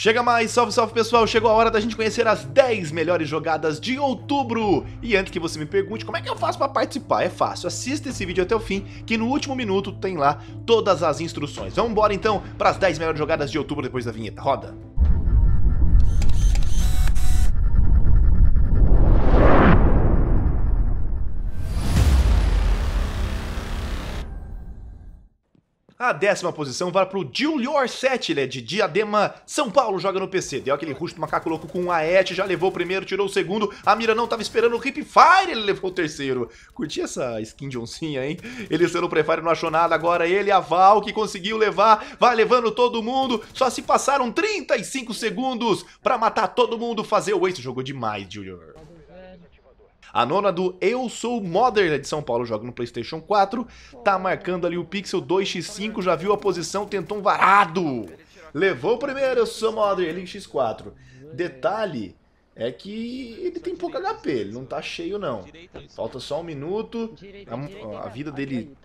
Chega mais, salve, salve pessoal, chegou a hora da gente conhecer as 10 melhores jogadas de outubro. E antes que você me pergunte como é que eu faço para participar, é fácil, assista esse vídeo até o fim, que no último minuto tem lá todas as instruções. Vamos embora então para as 10 melhores jogadas de outubro depois da vinheta, roda! A décima posição vai pro Julio Orsetti, ele é de Diadema, São Paulo, joga no PC. Deu aquele rush do macaco louco com um Aet, já levou o primeiro, tirou o segundo. A mira não tava esperando o Hip Fire, ele levou o terceiro. Curti essa skin de oncinha, hein? Ele sendo o prefire, não achou nada. Agora ele, a Val, que conseguiu levar, vai levando todo mundo. Só se passaram 35 segundos pra matar todo mundo, fazer o Ace. Jogou demais, Julio. A nona do Eu Sou Modern né, de São Paulo joga no PlayStation 4, tá marcando ali o Pixel 2x5, já viu a posição, tentou um varado. Levou o primeiro, Eu Sou Modern, ele em x4. Detalhe é que ele tem pouco HP, ele não tá cheio não. Falta só um minuto, a, a vida dele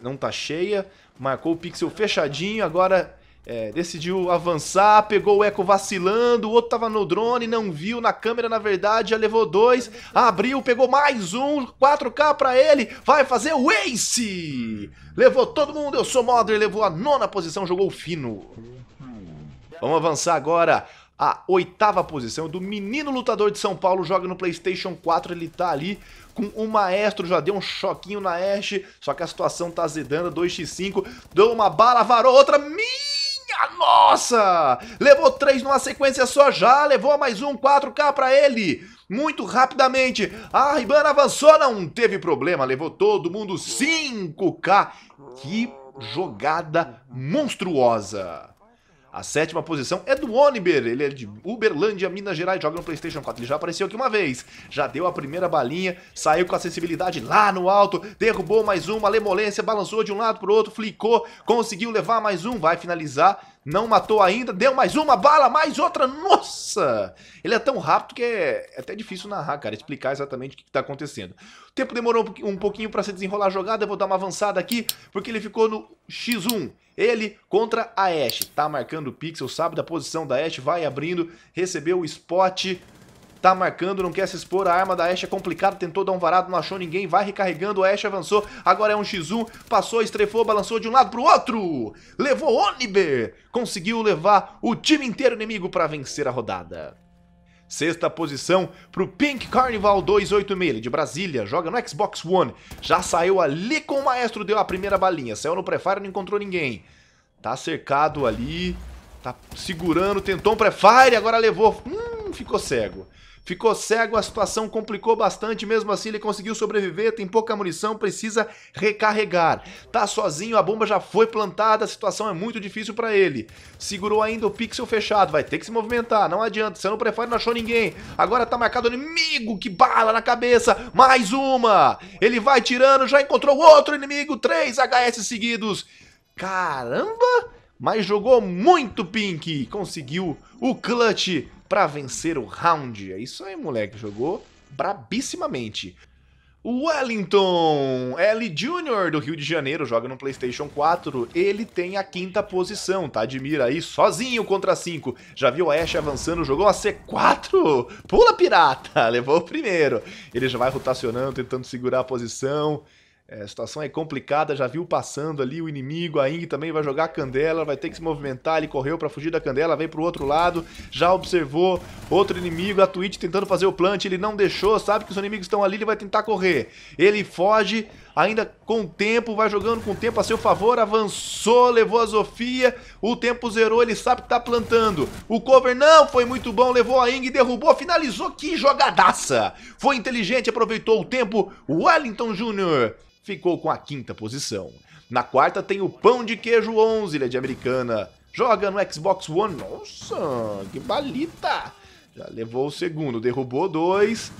não tá cheia, marcou o pixel fechadinho, agora é, decidiu avançar, pegou o Echo vacilando, o outro tava no drone, não viu, na câmera na verdade, já levou dois, abriu, pegou mais um, 4K pra ele, vai fazer o Ace! Levou todo mundo, eu sou Modder, levou a nona posição, jogou fino. Vamos avançar agora a oitava posição do menino lutador de São Paulo, joga no Playstation 4, ele tá ali com o Maestro, já deu um choquinho na Ashe, só que a situação tá zedando, 2x5, deu uma bala, varou outra, minha! Minha nossa! Levou três numa sequência só já, levou mais um, 4K para ele. Muito rapidamente, a Ribana avançou, não teve problema, levou todo mundo 5K. Que jogada monstruosa! A sétima posição é do Oniber, ele é de Uberlândia, Minas Gerais, joga no PlayStation 4. Ele já apareceu aqui uma vez, já deu a primeira balinha, saiu com a acessibilidade lá no alto, derrubou mais uma, lemolência, balançou de um lado pro outro, flicou, conseguiu levar mais um, vai finalizar não matou ainda, deu mais uma bala, mais outra, nossa! Ele é tão rápido que é, é até difícil narrar, cara, explicar exatamente o que está acontecendo. O tempo demorou um pouquinho para se desenrolar a jogada, eu vou dar uma avançada aqui, porque ele ficou no X1. Ele contra a Ashe, tá marcando o pixel, sabe da posição da Ashe, vai abrindo, recebeu o spot, tá marcando, não quer se expor, a arma da Ashe é complicada, tentou dar um varado, não achou ninguém, vai recarregando, a Ashe avançou, agora é um x1, passou, estrefou, balançou de um lado pro outro, levou Oniber, conseguiu levar o time inteiro inimigo para vencer a rodada. Sexta posição pro Pink Carnival 286, de Brasília, joga no Xbox One. Já saiu ali com o maestro, deu a primeira balinha, saiu no pré-fire não encontrou ninguém. Tá cercado ali, tá segurando, tentou um pré-fire, agora levou, hum, ficou cego. Ficou cego, a situação complicou bastante, mesmo assim ele conseguiu sobreviver, tem pouca munição, precisa recarregar. Tá sozinho, a bomba já foi plantada, a situação é muito difícil para ele. Segurou ainda o pixel fechado, vai ter que se movimentar, não adianta, você não prefere, não achou ninguém. Agora tá marcado o inimigo, que bala na cabeça, mais uma. Ele vai tirando, já encontrou outro inimigo, três HS seguidos. Caramba! Mas jogou muito Pink, conseguiu o clutch para vencer o round. É isso aí, moleque. Jogou brabissimamente. Wellington L Jr. do Rio de Janeiro joga no PlayStation 4. Ele tem a quinta posição, tá? Admira aí, sozinho contra 5. Já viu a Ash avançando, jogou a C4. Pula pirata, levou o primeiro. Ele já vai rotacionando, tentando segurar a posição. É, a situação é complicada, já viu passando ali o inimigo, a Ing também vai jogar a Candela, vai ter que se movimentar, ele correu para fugir da Candela, veio pro outro lado, já observou outro inimigo, a Twitch tentando fazer o plant, ele não deixou, sabe que os inimigos estão ali, ele vai tentar correr. Ele foge, ainda com o tempo, vai jogando com o tempo a seu favor, avançou, levou a Sofia, o tempo zerou, ele sabe que tá plantando. O cover não foi muito bom, levou a Ing, derrubou, finalizou, que jogadaça! Foi inteligente, aproveitou o tempo, Wellington Jr. ficou com a quinta posição. Na quarta tem o Pão de Queijo 11, ele é de Americana. Joga no Xbox One, nossa, que balita! Já levou o segundo, derrubou dois,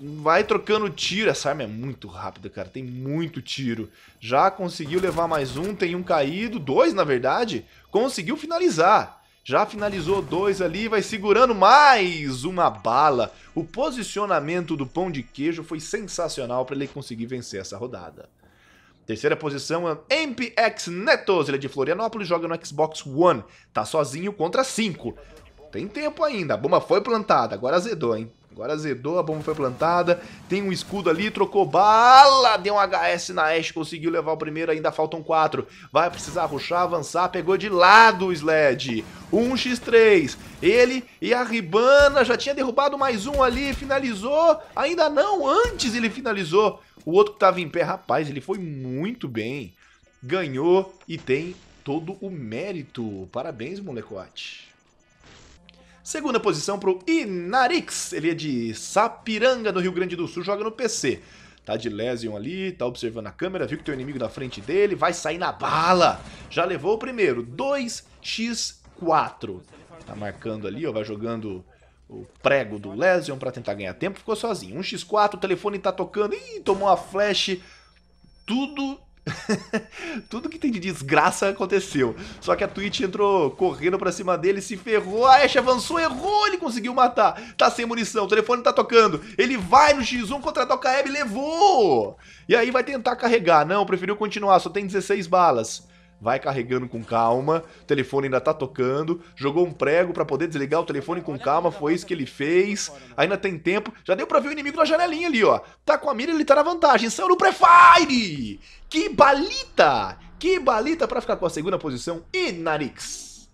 vai trocando tiro. Essa arma é muito rápida, cara. Tem muito tiro. Já conseguiu levar mais um. Tem um caído. Dois, na verdade. Conseguiu finalizar. Já finalizou dois ali, vai segurando mais uma bala. O posicionamento do pão de queijo foi sensacional para ele conseguir vencer essa rodada. Terceira posição é MPX Netos, ele é de Florianópolis, joga no Xbox One. Tá sozinho contra cinco. Tem tempo ainda, a bomba foi plantada, agora azedou, hein? Agora azedou, a bomba foi plantada. Tem um escudo ali, trocou bala. Deu um HS na Ash, conseguiu levar o primeiro. Ainda faltam quatro. Vai precisar ruxar, avançar. Pegou de lado o Sled. 1x3. Ele e a Ribana já tinha derrubado mais um ali. Finalizou. Ainda não, antes ele finalizou. O outro que tava em pé, rapaz, ele foi muito bem. Ganhou e tem todo o mérito. Parabéns, molecote. Segunda posição pro Inarix, ele é de Sapiranga, no Rio Grande do Sul, joga no PC. Tá de Lesion ali, tá observando a câmera, viu que tem um inimigo na frente dele, vai sair na bala. Já levou o primeiro, 2x4. Tá marcando ali, ó, vai jogando o prego do Lesion pra tentar ganhar tempo, ficou sozinho. 1x4, o telefone tá tocando, ih, tomou a flash, tudo Tudo que tem de desgraça aconteceu. Só que a Twitch entrou correndo pra cima dele, se ferrou. A ah, Ashe avançou, errou, ele conseguiu matar. Tá sem munição, o telefone tá tocando. Ele vai no X1 contra a Docaeb, levou! E aí vai tentar carregar. Não, preferiu continuar, só tem 16 balas vai carregando com calma, o telefone ainda tá tocando, jogou um prego para poder desligar o telefone com calma, tá foi isso que ele né? fez, né? ainda tem tempo, já deu para ver o inimigo na janelinha ali, ó. Tá com a mira, ele tá na vantagem, saiu no prefire! Que balita! Que balita para ficar com a segunda posição e Narix.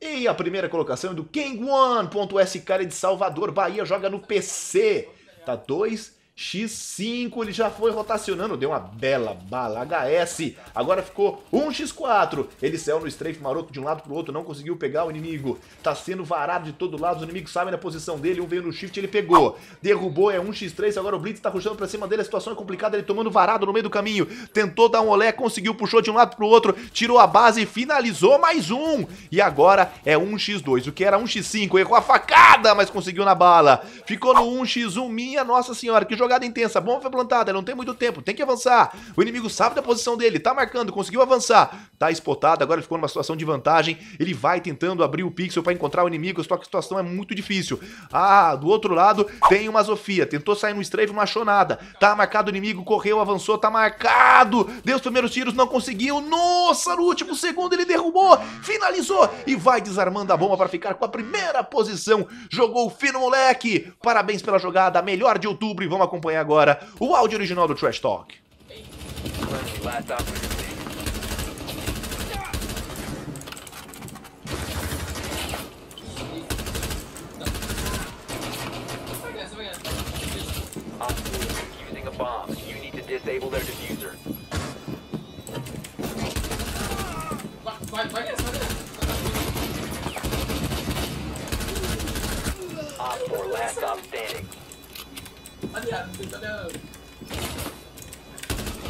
E a primeira colocação é do Kangwan.sK de Salvador, Bahia, joga no PC. Tá dois. X5, ele já foi rotacionando, deu uma bela bala HS, agora ficou 1x4, ele saiu no strafe maroto de um lado pro outro, não conseguiu pegar o inimigo, tá sendo varado de todo lado, os inimigos sabem da posição dele, um veio no shift, ele pegou, derrubou, é 1x3, agora o Blitz tá puxando pra cima dele, a situação é complicada, ele tomando varado no meio do caminho, tentou dar um olé, conseguiu, puxou de um lado pro outro, tirou a base, finalizou mais um, e agora é 1x2, o que era 1x5, errou a facada, mas conseguiu na bala, ficou no 1x1, minha nossa senhora, que jogador jogada intensa, a bomba foi plantada, não tem muito tempo, tem que avançar. O inimigo sabe da posição dele, tá marcando, conseguiu avançar. Tá espotado, agora ficou numa situação de vantagem. Ele vai tentando abrir o pixel para encontrar o inimigo, só que a situação é muito difícil. Ah, do outro lado tem uma Sofia, tentou sair no strafe, não achou nada. Tá marcado o inimigo, correu, avançou, tá marcado. Deu os primeiros tiros, não conseguiu. Nossa, no último segundo ele derrubou, finalizou e vai desarmando a bomba para ficar com a primeira posição. Jogou o fino moleque. Parabéns pela jogada, melhor de outubro e vamos acompanhar acompanhar agora o áudio original do Trash Talk. disable their diffuser. Op 4, last op standing.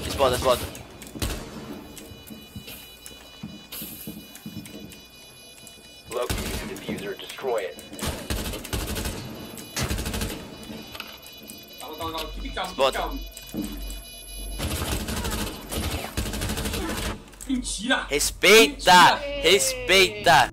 Exploda, exploda. Locate the diffuser, destroy it. Calma, Mentira! Respeita! Mentira. Respeita!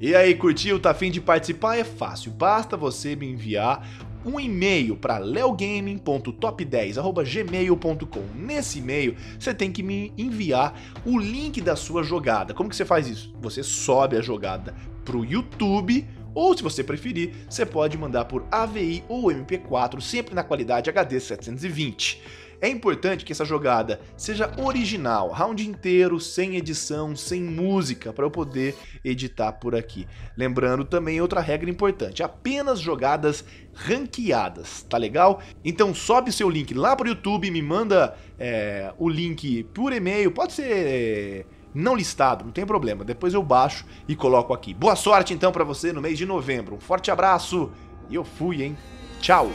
E aí, curtiu? Tá afim de participar? É fácil, basta você me enviar um e-mail para leogaming.top10@gmail.com. Nesse e-mail, você tem que me enviar o link da sua jogada. Como que você faz isso? Você sobe a jogada pro YouTube ou se você preferir, você pode mandar por AVI ou MP4, sempre na qualidade HD 720. É importante que essa jogada seja original, round inteiro, sem edição, sem música, para eu poder editar por aqui. Lembrando também outra regra importante, apenas jogadas ranqueadas, tá legal? Então sobe seu link lá pro YouTube, me manda é, o link por e-mail, pode ser é, não listado, não tem problema, depois eu baixo e coloco aqui. Boa sorte então para você no mês de novembro, um forte abraço e eu fui, hein? Tchau!